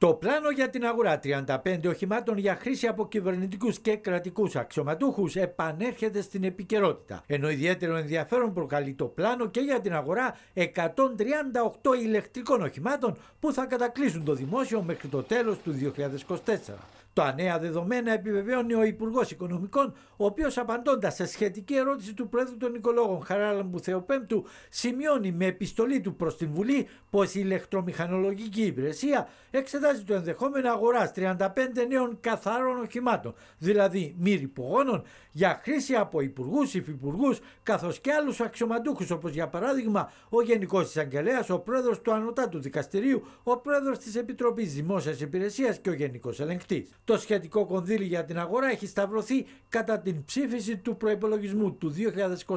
Το πλάνο για την αγορά 35 οχημάτων για χρήση από κυβερνητικούς και κρατικούς αξιωματούχους επανέρχεται στην επικαιρότητα. Ενώ ιδιαίτερο ενδιαφέρον προκαλεί το πλάνο και για την αγορά 138 ηλεκτρικών οχημάτων που θα κατακλείσουν το δημόσιο μέχρι το τέλος του 2024. Τα νέα δεδομένα επιβεβαίωνε ο Υπουργός Οικονομικών, ο οποίος απαντώντας σε σχετική ερώτηση του Πρόεδρου των Οικολόγων Χαράλαμπου Θεοπέμπτου, σημειώνει με επιστολή του προς την Βουλή πως η ηλεκτρομηχανολογική υπηρεσία εξετάζει το ενδεχόμενο αγοράς 35 νέων καθαρών οχημάτων, δηλαδή μη για χρήση από υπουργούς, υφυπουργούς καθώς και άλλους αξιωματούχους, όπως για παράδειγμα ο Γενικός Εισαγγελέας, ο Πρόεδρος του Ανωτάτου Δικαστηρίου, ο Πρόεδρος της Επιτροπής Δημόσιας Υπηρεσίας και ο Γενικός Ελεγκτής. Το σχετικό κονδύλι για την αγορά έχει σταυρωθεί κατά την ψήφιση του προπολογισμού του 2023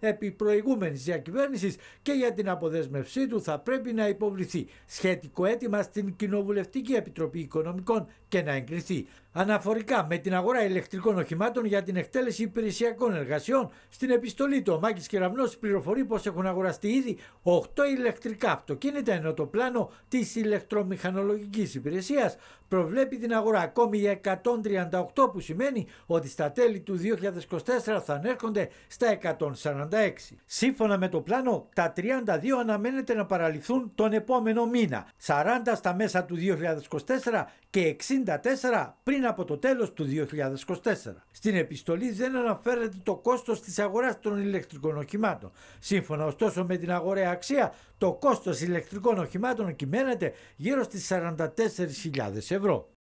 επί προηγούμενης διακυβέρνησης και για την αποδέσμευσή του θα πρέπει να υποβληθεί σχετικό αίτημα στην Κοινοβουλευτική Επιτροπή Οικονομικών και να εγκριθεί. Αναφορικά με την αγορά ηλεκτρικών οχημάτων για την εκτέλεση υπηρεσιακών εργασιών, στην επιστολή του ο Μάκης Κεραυνός πληροφορεί πως έχουν αγοραστεί ήδη 8 ηλεκτρικά αυτοκίνητα, ενώ το πλάνο της ηλεκτρομηχανολογικής υπηρεσίας προβλέπει την αγορά ακόμη 138 που σημαίνει ότι στα τέλη του 2024 θα ανέρχονται στα 146. Σύμφωνα με το πλάνο, τα 32 αναμένεται να παραλυθούν τον επόμενο μήνα, 40 στα μέσα του 2024 και 64 πριν από το τέλος του 2024. Στην επιστολή δεν αναφέρεται το κόστος της αγοράς των ηλεκτρικών οχημάτων. Σύμφωνα ωστόσο με την αγοραία αξία, το κόστος ηλεκτρικών οχημάτων κυμαίνεται γύρω στις 44.000 ευρώ.